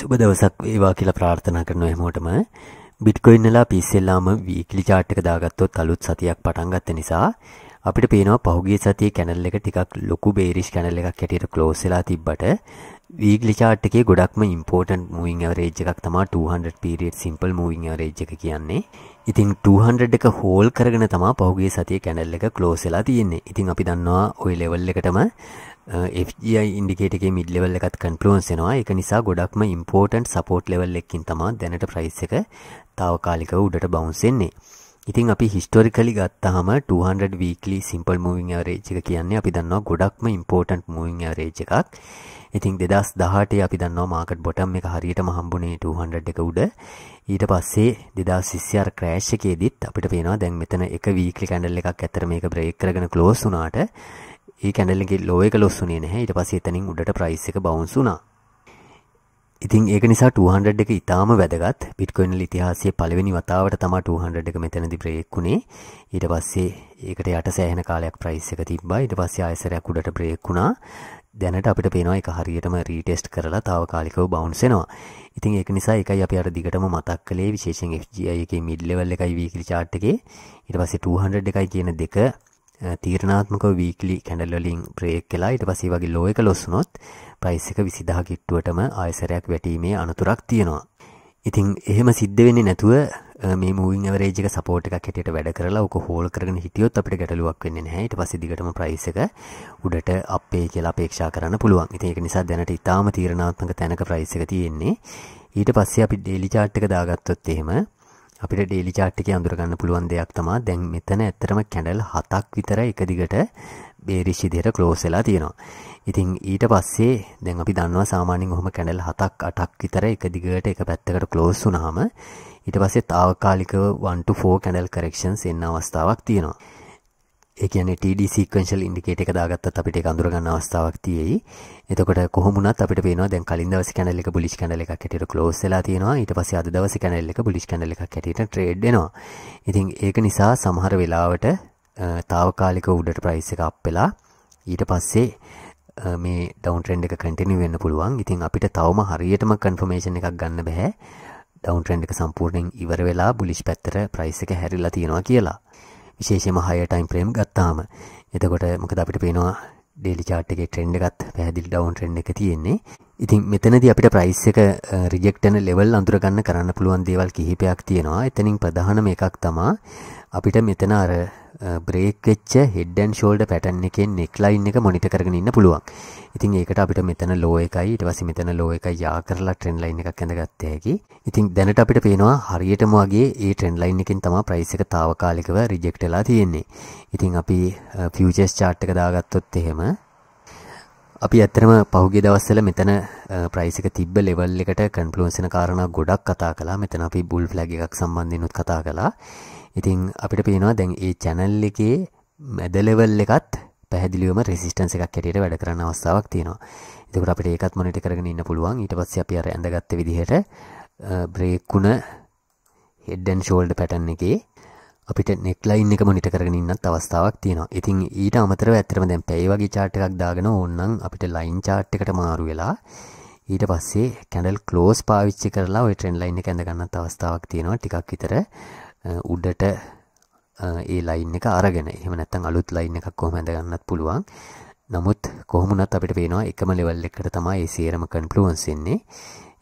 සුබ දවසක් වේවා කියලා ප්‍රාර්ථනා කරනවා හැමෝටම බිට්කොයින් වල අපි ඉස්සෙල්ලාම වීක්ලි chart එක දාගත්තොත් අලුත් සතියක් පටන් ගත්ත නිසා අපිට පේනවා පහුගිය සතියේ කැනල් එක ටිකක් ලොකු බේරිෂ් කැනල් එකක් හැටියට ක්ලෝස් වෙලා තිබ්බට වීක්ලි chart එකේ ගොඩක්ම important moving average එකක් තමයි 200 period simple moving average එක කියන්නේ ඉතින් 200 එක හෝල් කරගෙන තමා පහුගේ සතිය කැනල් එක ක්ලෝස් වෙලා තියෙන්නේ. ඉතින් අපි දන්නවා ওই ලෙවල් එකටම FGI ඉන්ඩිකේටර් එකේ මිඩ් ලෙවල් එකත් කන්ෆ්ලුවන්ස් වෙනවා. ඒක නිසා ගොඩක්ම ඉම්පෝටන්ට් සපෝට් ලෙවල් එකකින් තමා දැනට ප්‍රයිස් එක తాවකාලිකව උඩට බවුන්ස් වෙන්නේ. ඉතින් අපි හිස්ටෝරිකලි ගත්තාම 200 weekly simple moving average එක කියන්නේ අපි දන්නවා ගොඩක්ම important moving average එකක්. ඉතින් 2018 අපි දන්නවා market bottom එක හරියටම හම්බුනේ 200 එක උඩ. ඊට පස්සේ 2020 අර crash එකේදීත් අපිට පේනවා දැන් මෙතන එක weekly candle එකක් ඇත්තට මේක break කරගෙන close වුණාට ඒ candle එකේ low එක loss වුණේ නැහැ. ඊට පස්සේ එතනින් උඩට price එක bounce වුණා. ඉතින් ඒක නිසා 200 එක ඉතාම වැදගත් බිට්කොයින් වල ඉතිහාසයේ පළවෙනි වතාවට තමයි 200 එක මෙතනදී බ්‍රේක් වුණේ ඊට පස්සේ ඒකට යට සෑහෙන කාලයක් ප්‍රයිස් එක තිබ්බා ඊට පස්සේ ආයෙසරයක් උඩට බ්‍රේක් වුණා දැනට අපිට පේනවා එක හරියටම රීටෙස්ට් කරලා తాවකාලිකව බවුන්ස් වෙනවා. ඉතින් ඒක නිසා එකයි අපි අර දිගටම මතක් කළේ විශේෂයෙන් FGI එකේ මිඩ් ලෙවල් එකයි වීක්ලි chart එකේ ඊට පස්සේ 200 එකයි කියන දෙක තීරණාත්මක වීකලි කැඩල්ලින් ප්‍රේක් කලා ඉට පසේ වගේ ලෝ එක ලොස්සුනොත් ප්‍රයිසික විසිදහ කිට්ටුවටම ආයසරයක් වැටීමේ අනතුරක් තියෙනවා. ඉතිං එහෙම සිද්ධ වෙන්නේ නැතුව මේ මූවින් අවරේජක සපෝට් එකක් හැටියට වැඩ කරලා ඔක හෝල් කරගෙන හිටියොත් අපිට ගැටලුවක් වෙන්නේ නැහැ. ඊට පස්සේ දිගටම ප්‍රයිස් එක උඩට අප් වෙයි කියලා අපේක්ෂා කරන්න පුළුවන්. ඉතින් ඒක නිසා දැනට ඊටාම තීරණාත්මක තැනක ප්‍රයිස් එක තියෙන්නේ. ඊට පස්සේ අපි ඩේලි chart එක දාගත්තොත් එහෙම අපිට ඩේලි චාට්ටික අඳුරගන්න පුළුවන් දෙයක් තමා දැන් මෙතන ඇත්තරම කැඩල් හතක් විතර එකදිගට බේරිශිදියට කලෝසලා තියෙනවා. ඉතින් ඊට පස්සේ දැන් අපි දන්නවා සාමානින් හොම කැඩල් හතක් අටක් විතර එකදිගට එක පැත්තකට කලෝස් වුනාම ඊට පස්සේ තාවකාලිකව 1 to 4 කැඩල් කරෙක්ෂන්ස් එන්න අවස්ථාවක් තියෙනවා. එකන TD සිකංශල් ඉන්ඩිකේට එක දාගත්තත් අපිට අඳුරගන්න අවස්ථාවක් තියෙයි එතකොට කොහොමුණත් අපිට පේනවා දැන් කලින් දවස කැනල්ල එක බුලිෂ් කැනල එක කැටට ක්ලෝස්සලා තියෙනවා ඊට පස්සේ අද දවස කැනල්ල එක බුලිෂ් කැනල එක කැටට ට්‍රේඩ්ඩෙනවා ඉතින් ඒක නිසා සමහර වෙලාවට තාවකාලික උඩට ප්‍රයිස් එක අප් වෙලා ඊට පස්සේ මේ ඩවන්ට්‍රෙන්ඩ් එක කටිනිව වෙන්න පුළුවන් ඉතින් අපිට තවම හරියටම කන්ෆර්මේෂන් එකක් ගන්න බැහැ ඩවන්ට්‍රෙන්ඩ් එක සම්පූර්ණයෙන් ඉවර වෙලා බුලිෂ් පැත්තර ප්‍රයිස් එක හැරිලා තියෙනවා කියලා විශේෂම හය ටයිම් ප්‍රේම් ගත්තාම එතකොට මොකද අපිට පේනවා ඩේලි චාට් එකේ ට්‍රෙන්ඩ් එකත් පැහැදිලි ඩවුන් ට්‍රෙන්ඩ් එක තියෙන්නේ. ඉතින් මෙතනදී අපිට ප්‍රයිස් එක රිජෙක්ට් වෙන ලෙවල් අඳුර ගන්න කරන්න පුළුවන් දේවල් කිහිපයක් තියෙනවා. එතනින් ප්‍රධානම එකක් තමයි අපිට මෙතන අර බ්‍රේක්වෙච්ච හෙඩ්ඩන් ෂෝල්ඩ පැටන් එකෙන් නෙක්ලයින් එක මොනිට කරගෙන ඉන්න පුළුවන් ඉතින් ඒකට අපිට මෙතන ලෝ එකයි ඉට පසි මෙතන ලෝ එක යා කරලා ට්‍රෙන්ඩ්ලයින් එකක් ඇඳගත්ත හැකි ඉතින් දැනට අපිට පේනවා හරියටම වගේ ඒ ට්‍රෙන්ඩ්ලයින් එකෙන් තමා ප්‍රයිස් එක තාවකාලිකව රිජෙක්ටලා තියෙන්නේ ඉතින් අපි ෆියචස් චාට් එක දාගත්තොත් එහෙම අපි ඇත්තරම පහුගේ දවස්සල මෙතන ප්‍රයිසික තිබ්බ ලෙවල් එකට කන්පලුවන්සින කාරණ ගොඩක් කතා කලා මෙතන අපි බුල් ්ලැග එකක් සම්බන්ධයනුත් කතා කලා ඉතින් අපිට පේනවා දැන් ඒ චැනල් එකේ මැදලෙවල් එකත් පැහදිලිවම රෙසිස්ටන්ස එකක් කැටියට වැඩ කරන්න අවස්ථාවක් තියෙනවා එතකට අපට ඒකත් මොනිට කරගෙන ඉන්න පුළුවන් ඊට පස්ස අපි අර ඇඳගත්ත විදිහට බ්‍රේක්කුණ හෙඩ්ඩන් ෂෝල්ඩ පැටන් එකේ අපිට නෙක්ලයින් එක මොනිට කරගෙන ඉන්නත් අවස්ථාවක් තියෙනවා ඉතින් ඊට අමතර ඇතරම දැන් පැයි වගේ චාට් එකක් දාගෙන ඕන්නම් අපිට ලයින් චාට් එකට මාරු වෙලා ඊට පස්සේ කැඩල් කලෝස් පාවිච්චි කරලා ඔය ට්‍රෙන්ඩ් ලයින් එක ඇඳගන්නත් අවස්ථාවක් තියෙනවා ටිකක් විතර උඩට ඒ ලයින් එක අරගෙන එහෙම නැත්තම් අලුත් ලයින් එකක් කොහොම හඳ ගන්නත් පුළුවන්. නමුත් කොහොමුණත් අපිට පේනවා එකම ලෙවල් එකකට තමයි ඒ සියරම කන්ෆ්ලුවන්ස් වෙන්නේ.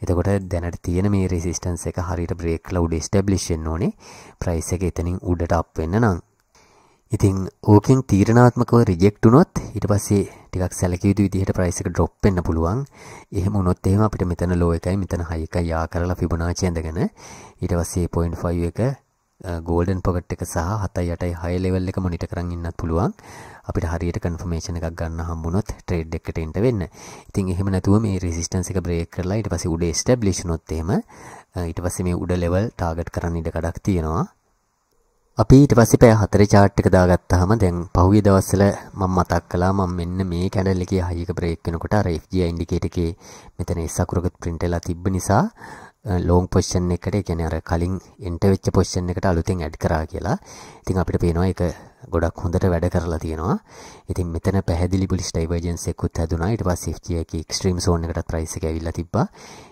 එතකොට දැනට තියෙන මේ රෙසිස්ටන්ස් එක හරියට බ්‍රේක් කරලා උඩ ස්ටැබ්ලිෂ් වෙන්න ඕනේ. ප්‍රයිස් එක එතනින් උඩට අප් වෙන්න නම්. ඉතින් ඕකෙන් තීරණාත්මකව රිජෙක්ට් වුණොත් ඊට පස්සේ ටිකක් සැලකිය යුතු විදිහට ප්‍රයිස් එක ඩ්‍රොප් වෙන්න පුළුවන්. එහෙම වුණොත් එහෙම අපිට මෙතන ලෝ එකයි මෙතන හයි එකයි යා කරලා ෆිබොනාචි ඇඳගෙන ඊට පස්සේ 0.5 එක ගෝල්ඩන් පොකට් එක සහ 786 ලෙවල් එක මොනිටර් කරන් ඉන්නත් පුළුවන්. අපිට හරියට කන්ෆර්මේෂන් එකක් ගන්න හම්බුනොත් ට්‍රේඩ් එකට එන්න වෙන්න. ඉතින් එහෙම නැතුව මේ රෙසිස්ටන්ස් එක බ්‍රේක් කරලා ඊට පස්සේ උඩ ස්ටැබ්ලිෂ් වුනොත් එහෙම ඊට පස්සේ මේ උඩ ලෙවල් ටාගට් කරන්න ඉඩ කඩක් තියෙනවා. අපි ඊට පස්සේ පැය 4 chart එක දාගත්තාම දැන් පහුගිය දවස්වල මම මතක් කළා මම මෙන්න මේ කැන්ඩල් එකේ high එක break වෙනකොට අර FGI indicator එකේ මෙතන S අකුරක print වෙලා තිබ්බ නිසා ලෝන් පොස්ෂන් එකට ගැන අර කලින් එන්ට වෙච්ච පොස්ෂන් එකට අලුතෙන් ඇඩ් කරා කියලා ඉතින් අපිට පේනවා එක ගොඩක් හොඳට වැඩ කරලා තියෙනවා ඉතින් මෙතන පැහදිලි පුලිස් ඩයිවර්ජන්ස් එකකුත් හැදුනා ඊට පස්සේ FG එක්ස්ට්‍රීම් සෝන් එකට ප්‍රයිස් එක ඇවිල්ලා තිබ්බා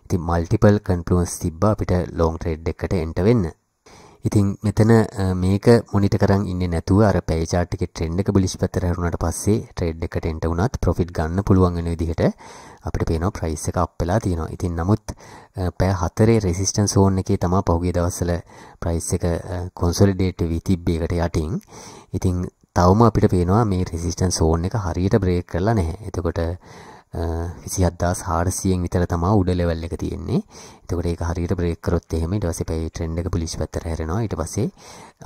ඉතින් මල්ටිපල් කන්ෆ්ලුවන්ස් තිබ්බා අපිට ලෝන් ට්‍රේඩ් එකකට එන්ට වෙන්න ඉතින් මෙතන මේක මොනිට කරන් ඉන්න නැතුව අර පැයිචාට්ක ට්‍රෙන්ඩ් එක බිලිස් පැතර හරුණට පස්සේ ට්‍රේඩ් එකට එන්ට වුණත් ප්‍රොෆිට් ගන්න පුළුවන් වෙන විදිහට අපිට පේනවා ප්‍රයිස් එක අප් වෙලා තියෙනවා. ඉතින් නමුත් පෑ හතරේ රෙසිස්ටන්ස් සෝන් එකේ තමයි පහුගිය දවස්වල ප්‍රයිස් එක කොන්සොලිඩේට් වෙවි තිබ්බේකට යටින්. ඉතින් තවම අපිට පේනවා මේ රෙසිස්ටන්ස් සෝන් එක හරියට බ්‍රේක් කරලා නැහැ. එතකොට විසි අද්දා සාරසියෙන් විතර තමා උඩලෙවල් එක තියෙන්නේ එතකොට ඒ හරියට බ්‍රේකරොත් එහෙම ඉටවස පයි ට්‍රෙන්ඩ් එක පුලිස් පත්තර හැරෙනවා ඉට පසේ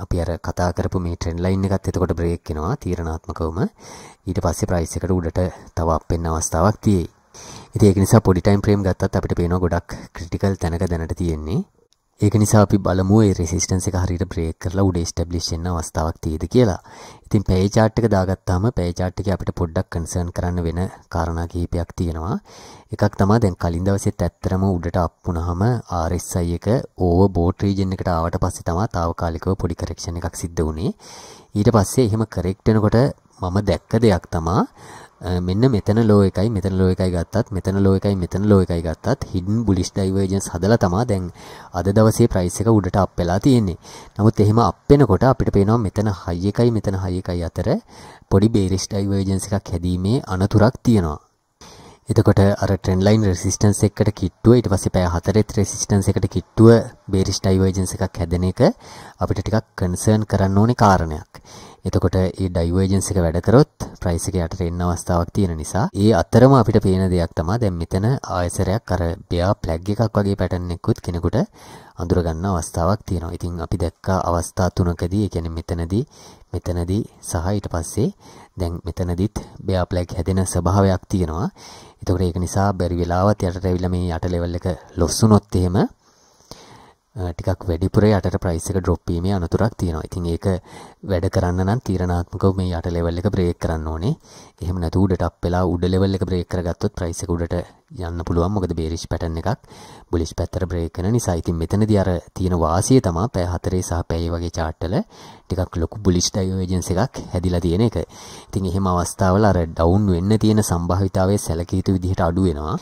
අපි අර කතා කරපු මේ ට්‍රෙන්ඩ් ලයින් එකත් එතකොට බ්‍රේක්කෙනවා තීරණාත්මකවම ඊට පස්සේ ප්‍රයිස් එකට උඩට තව අපෙන්න අවස්ථාවක් තියෙයි ඉතින් ඒක නිසා පොඩි ටයිම් ෆ්‍රේම් ගත්තත් අපිට පේනවා ගොඩක් ක්‍රිටිකල් තැනක දැනට තියෙන්නේ ඒක නිසා අපි බලමු ඒ රෙසිස්ටන්ස් එක හරියට බ්‍රේක් කරලා උඩ ස්ටැබ්ලිෂ් වෙන්න අවස්ථාවක් තියෙද කියලා. ඉතින් පැය chart එක දාගත්තාම පැය chart එකේ අපිට පොඩ්ඩක් කන්සර්න් කරන්න වෙන කාරණා කිහිපයක් තියෙනවා. එකක් තමයි දැන් කලින් දවසෙත් ඇත්තරම උඩට අප් වුණාම RSI එක ඕවර් බෝට් රීජන් එකට ආවට පස්සේ තමයි తాවකාලිකව පොඩි කරෙක්ෂන් එකක් සිද්ධ වුනේ. ඊට පස්සේ එහෙම කරෙක්ට් වෙනකොට මම දැක්ක දෙයක් තමයි මෙන්න මෙතන ලෝ එකයි මෙතන ලෝ එකයි ගත්තත් මෙතන ලෝ එකයි මෙතන ලෝ එකයි ගත්තත් hidden bullish divergence හදලා තමා දැන් අද දවසේ price එක උඩට අප් වෙලා තියෙන්නේ. නමුත් එහෙම අප් වෙනකොට අපිට පේනවා මෙතන high එකයි මෙතන high එකයි අතර පොඩි bearish divergence එකක් හැදීමේ අනතුරක් තියෙනවා. එතකොට අර ට්‍රෙන්ඩ් ලයින් රෙසිස්ටන්ස් එකකට කිට්ටුව ඊට පස්සේ පැය 4ෙත් රෙසිස්ටන්ස් එකට කිට්ටුව බේරිස් ඩයිවර්ජන්ස් එකක් හැදෙන එක අපිට ටිකක් කන්සර්න් කරන්න ඕනේ කාරණයක්. එතකොට මේ ඩයිවර්ජන්ස් එක වැඩ කරොත් ප්‍රයිස් එක යටට එන්න අවස්ථාවක් තියෙන නිසා ඒ අතරම අපිට පේන දෙයක් තමයි දැන් මෙතන ආයසරයක් අර බෙයා ප්ලැග් එකක් වගේ පැටර්න් එකකුත් කෙනෙකුට අඳුර ගන්න අවස්ථාවක් තියෙනවා. ඉතින් අපි දැක්කා අවස්ථා තුනකදී, ඒ කියන්නේ මෙතනදී, මෙතනදී සහ ඊට පස්සේ දැන් මෙතනදිත් බෙයා ප්ලැග් හැදෙන ස්වභාවයක් තියෙනවා. ඒතකොට ඒක නිසා බැරි වෙලාවත් යටට ඇවිල්ලා මේ යට ලෙවල් එක ලොස් වුණොත් එහෙම ටිකක් වැඩිපුර යටට ප්‍රයිස් එක ඩ්‍රොප් වීමේ අනතුරක් තියෙනවා. ඉතින් ඒක වැඩ කරන්න නම් තීරණාත්මකව මේ යට level එක break කරන්න ඕනේ. එහෙම නැතු උඩට අප් වෙලා උඩ level එක break කරගත්තොත් price එක උඩට යන්න පුළුවන්. මොකද bearish pattern එකක් bullish පැත්තට break කරන නිසා. ඉතින් මෙතනදී අර තියෙන වාසිය තමයි පැය 4 සහ පැය වගේ chart වල ටිකක් ලොකු bullish divergence එකක් හැදිලා තියෙන එක. ඉතින් එහෙම අවස්ථාවල අර ඩවුන් වෙන්න තියෙන සම්භාවිතාවයේ සැලකිය යුතු විදිහට අඩු වෙනවා.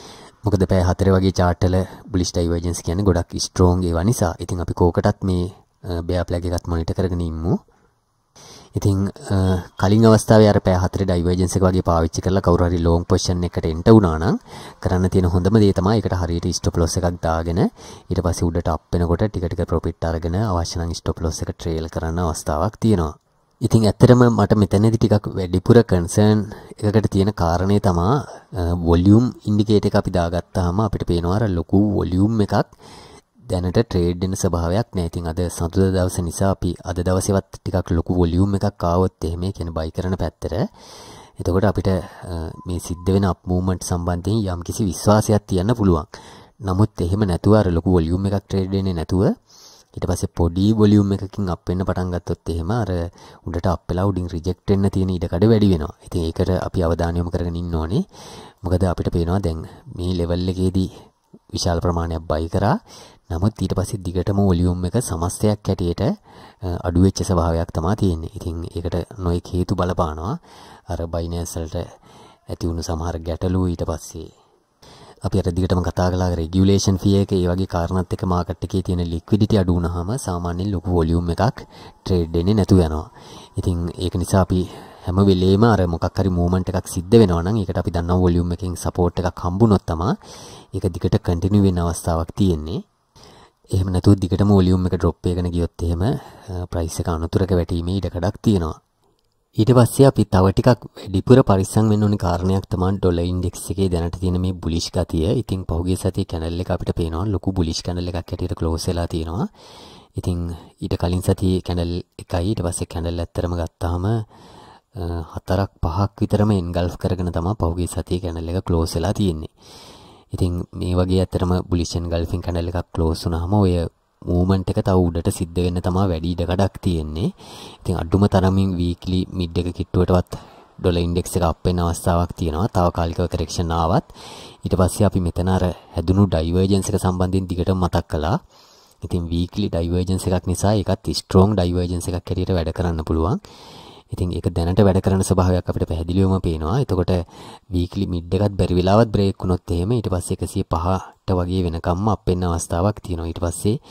මොකද පෑ හතර වගේ චාටල බලිස් ඩයිවර්ජන්ස් කියන්නේ ගොඩක් ස්ට්‍රෝං ඒවා නිසා. ඉතින් අපි කෝකටත් මේ බෙයා ප්ලැග් එකත් මොනිටර් කරගෙන ඉමු. ඉතින් කලින් අවස්ථාවේ අර පෑ හතරේ ඩයිවර්ජන්ස් එක වගේ පාවිච්චි කරලා කවුරු හරි ලො ง පොසිෂන් එකකට එන්ට වුණා නම් කරන්න තියෙන හොඳම දේ තමයි ඒකට හරියට ස්ටොප් ලොස් එකක් දාගෙන ඊට පස්සේ උඩට අප් වෙනකොට ටික ටික ප්‍රොෆිට් අරගෙන අවශ්‍ය නම් ස්ටොප් ලොස් එක ට්‍රේල් කරන්න අවස්ථාවක් තියෙනවා. ඉතින් ඇත්තරම මට මෙතැනදි ටිකක් වැඩිපුර කන්සර්න් එකකට තියෙන කාරණය තමා වොලියුම් ඉන්ඩිකේට එක අපි දාගත්තාම අපිට පේනවාර ලොකු වොලියුම් එකක් දැනට ට්‍රේඩ්ඩෙන ස්භාවයක් නෑතින් අද සතුද දවස නිසා අපි අද දවසවත් ටිකක් ලොකු වොලියුම් එකක් කාවත් එහෙම කෙන බයි කරන පැත්තර එතකොට අපිට මේ සිද්ධ වෙන අපමූමට් සම්බන්ධයෙන් යම් කිසි විශ්වාසයක් තියන්න පුළුවන් නමුත් එහෙම නැතුවර ලොකු වොලියුම් එකක් ට්‍රේඩ්ඩෙන නැතුව ඊට පස්සේ පොඩි වොලියුම් එකකින් අප් වෙන්න පටන් ගත්තොත් එහෙම අර උඩට අප් වෙලා උඩින් රිජෙක්ට් වෙන්න තියෙන ඉඩ කඩ වැඩි වෙනවා. ඉතින් ඒකට අපි අවධානය යොමු කරගෙන ඉන්න ඕනේ. මොකද අපිට පේනවා දැන් මේ ලෙවල් එකේදී විශාල ප්‍රමාණයක් බයි කරා. නමුත් ඊට පස්සේ දිගටම වොලියුම් එක සමස්තයක් හැටියට අඩු වෙච්ච ස්වභාවයක් තමයි තියෙන්නේ. ඉතින් ඒකට නොයෙක් හේතු බලපානවා. අර බයිනෑන්ස් වලට ඇති වුණු සමහර ගැටලු ඊට පස්සේ අපි අර දිගටම කතා කළා රෙගියුලේෂන් ෆී එක ඒ වගේ කාරණාත් එක්ක මාකට් එකේ තියෙන ලික්විඩිටි අඩු වුනහම සාමාන්‍යයෙන් ලොකු වොලියුම් එකක් ට්‍රේඩ් වෙන්නේ නැතුව යනවා. ඉතින් ඒක නිසා අපි හැම වෙලේම අර මොකක් හරි මූවමන්ට් එකක් සිද්ධ වෙනවා නම් ඒකට අපි දන්නා වොලියුම් එකෙන් සපෝට් එකක් හම්බුනොත් තමයි ඒක දිගට කන්ටිනියු වෙන අවස්ථාවක් තියෙන්නේ. එහෙම නැතුව දිගටම වොලියුම් එක ඩ්‍රොප් වෙගෙන ගියොත් එහෙම ප්‍රයිස් එක අනුතරක වැටීමේ ඉඩකඩක් තියෙනවා. ඊට පස්සේ අපි තව ටිකක් වැඩිපුර පරිස්සම් වෙන්න ඕනි කාරණයක් තමයි ඩොලර් ඉන්ඩෙක්ස් එකේ දැනට තියෙන මේ බුලිෂ් ගතිය. ඉතින් පහුගිය සතියේ කැනල් එක අපිට පේනවා ලොකු බුලිෂ් කැනල් එකක් හැටියට ක්ලෝස් වෙලා තියෙනවා. ඉතින් ඊට කලින් සතියේ කැනල් එකයි ඊට පස්සේ කැනල් ඇත්තරම ගත්තාම හතරක් පහක් විතරම එන්ගල්ෆ් කරගෙන තමයි පහුගිය සතියේ කැනල් එක ක්ලෝස් වෙලා තියෙන්නේ. ඉතින් මේ වගේ ඇත්තරම බුලිෂ් එන්ගල්ෆින් කැනල් එකක් ක්ලෝස් වුණාම ඔය මූමන්ට් එක තව උඩට සිද්ධ වෙන්න තමයි වැඩි ඉඩ කඩක් තියෙන්නේ. ඉතින් අඩුම තරමින් වීක්ලි මිඩ් එක කිට්ටුවටවත් ඩොලර් ඉන්ඩෙක්ස් එක අප් වෙන අවස්ථාවක් තියෙනවා. తాවකාලිකව කරෙක්ෂන් ආවත් ඊට පස්සේ අපි මෙතන අර හැදුණු ඩයිවර්ජන්ස් එක සම්බන්ධයෙන් දිගටම මතක් කළා. ඉතින් වීක්ලි ඩයිවර්ජන්ස් එකක් නිසා ඒකත් ස්ට්‍රෝං ඩයිවර්ජන්ස් එකක් හැටියට වැඩ කරන්න පුළුවන්. ඉතින් ඒක දැනට වැඩ කරන ස්වභාවයක් අපිට පැහැදිලිවම පේනවා. එතකොට වීක්ලි මිඩ් එකත් බැරි වෙලාවත් බ්‍රේක් වුණොත් එහෙම ඊට පස්සේ 105ට වගේ වෙනකම්ම අප් වෙන්න අවස්ථාවක් තියෙනවා. ඊට පස්සේ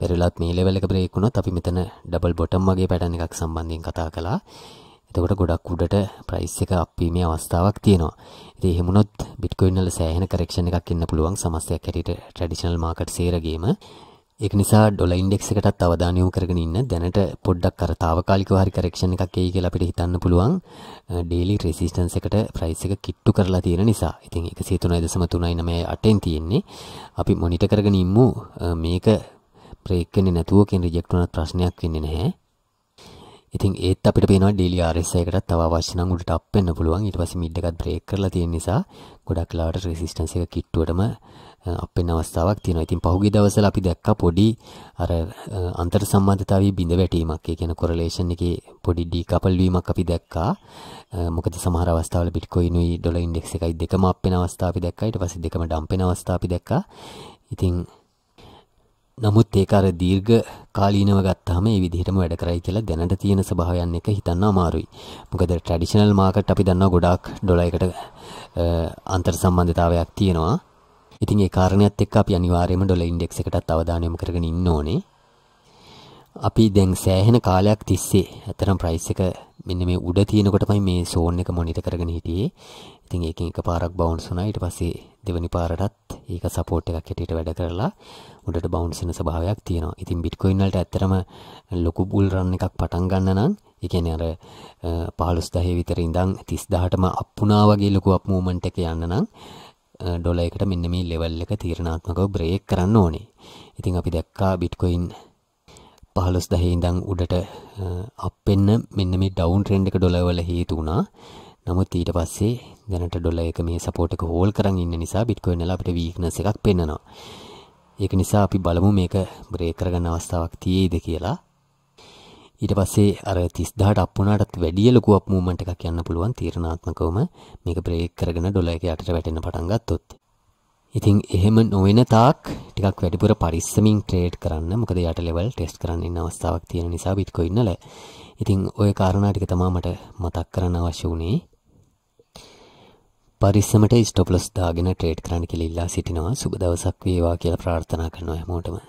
බැරි වෙලාවත් මේ ලෙවල් එක බ්‍රේක් වුණොත් අපි මෙතන ඩබල් බොටම් වගේ පැටර්න් එකක් සම්බන්ධයෙන් කතා කළා. එතකොට ගොඩක් උඩට ප්‍රයිස් එක අප් වීමේ අවස්ථාවක් තියෙනවා. ඉතින් එහෙම වුණොත් බිට්කොයින් වල සෑහෙන කරෙක්ෂන් එකක් එන්න පුළුවන් සමස්තයක් හැටියට ට්‍රැඩිෂනල් මාකට් සේරගෙම. ඒක නිසා ඩොලර් ඉන්ඩෙක්ස් එකටත් අවධානය යොමු කරගෙන ඉන්න. දැනට පොඩ්ඩක් අර తాවකාලිකව හරි කරෙක්ෂන් එකක් එයි කියලා අපිට හිතන්න පුළුවන්. ඩේලි රෙසිස්ටන්ස් එකට ප්‍රයිස් එක කිට්ටු කරලා තියෙන නිසා. ඉතින් 103.398න් තියෙන්නේ. අපි මොනිටර් කරගෙන ඉමු. මේක බ්‍රේක් වෙන්නේ නැතුව කියන රිජෙක්ට් වුණත් ප්‍රශ්නයක් වෙන්නේ නැහැ. ඉතින් ඒත් අපිට පේනවා ඩේලි RSI එකටත් තව අවශ්‍ය නම් උඩට අප් වෙන්න පුළුවන්. ඊට පස්සේ මිඩ් එකත් බ්‍රේක් කරලා තියෙන නිසා ගොඩක් ලාට රෙසිස්ටන්ස් එක කිට්ටුවටම අපෙන් අවස්ථාවක් තියෙනවා. ඉතින් පහුගිය දවස්වල අපි දැක්කා පොඩි අර අන්තර් සම්බන්ධතාවයේ බිඳ වැටීමක්. ඒ කියන්නේ කොරලේෂන් එකේ පොඩි ඩීකපල් වීමක් අපි දැක්කා. මොකද සමහර අවස්ථාවල බිට්කොයිනුයි ඩොලර් ඉන්ඩෙක්ස් එකයි දෙකම අප් වෙන අවස්ථා අපි දැක්කා. ඊට පස්සේ දෙකම ඩම්ප් වෙන අවස්ථා අපි දැක්කා. ඉතින් නමුත් ඒක අර දීර්ඝ කාලීනව ගත්තාම ඒ විදිහටම වැඩ කරයි කියලා දැනට තියෙන ස්වභාවයන් එක හිතන්න අමාරුයි. මොකද ට්‍රැඩිෂනල් මාකට් අපි දන්නවා ගොඩාක් ඩොලරයකට අන්තර් සම්බන්ධතාවයක් තියෙනවා. ඉතින් ඒ කාරණයත් එක්ක අපි අනිවාර්යයෙන්ම ඩොලර් ඉන්ඩෙක්ස් එකටත් අවධානය යොමු කරගෙන ඉන්න ඕනේ. අපි දැන් සෑහෙන කාලයක් තිස්සේ අතරම් ප්‍රයිස් එක මෙන්න මේ උඩ තියෙනකොටමයි මේ සෝන් එක මොනිටර් කරගෙන හිටියේ. ඉතින් ඒකෙන් එකපාරක් බවුන්ස් වුණා. ඊට පස්සේ දෙවෙනි පාරටත් ඒක සපෝට් එකක් හැටියට වැඩ කරලා උඩට බවුන්ස් වෙන ස්වභාවයක් තියෙනවා. ඉතින් බිට්කොයින් වලට ඇත්තටම ලොකු බුල් රන් එකක් පටන් ගන්න නම් ඒ කියන්නේ අර 15 10 විතර ඉඳන් 30000ටම අප් වුණා වගේ ලොකු අප් මූවමන්ට් එක යන්න නම් ඩොලයකට මෙන්න මේ ලෙවල් එක තීරණාත්මකව බ්‍රේක් කරන්න ඕනේ ඉතින් අපි දැක්කා බිට්කොයින් පහලොස් දහේ ඉඳං උඩට අපෙන්න මෙන්න මේ ඩවන් ට්‍රෙන්ඩ් එක ඩොලවල හේතු වුණා නමුත් ඊට පස්සේ දැනට ඩොල එක මේ සපෝට් එක හෝල් කරන් ඉන්න නිසා බිට්කොයින් වල අපිට වීක්නස් එකක් පෙන්නවා ඒක නිසා අපි බලමු මේක බ්‍රේක් කරගන්න අවස්ථාවක් තියේද කියලා ඊට පස්සේ අර 30000ට අප් වුණාටත් වැඩිය ලොකු අප් මූවමන්ට් එකක් යන්න පුළුවන් තීරණාත්මකවම මේක බ්‍රේක් කරගෙන ඩොලර් එක යටට වැටෙන්න පටන් ගත්තොත්. ඉතින් එහෙම නොවෙන තාක් ටිකක් වැඩිපුර පරිස්සමින් ට්‍රේඩ් කරන්න. මොකද යට ලෙවල් ටෙස්ට් කරන්න ඉන්න අවස්ථාවක් තියෙන නිසා බිට්කොයින් වල. ඉතින් ওই කාරණා ටික තමයි මට මතක් කරන්න අවශ්‍ය වුණේ. පරිස්සමට ස්ටොප්ලස් දාගෙන ට්‍රේඩ් කරන්න කියලා ඉල්ලා සිටිනවා. සුබ දවසක් වේවා කියලා ප්‍රාර්ථනා කරනවා හැමෝටම.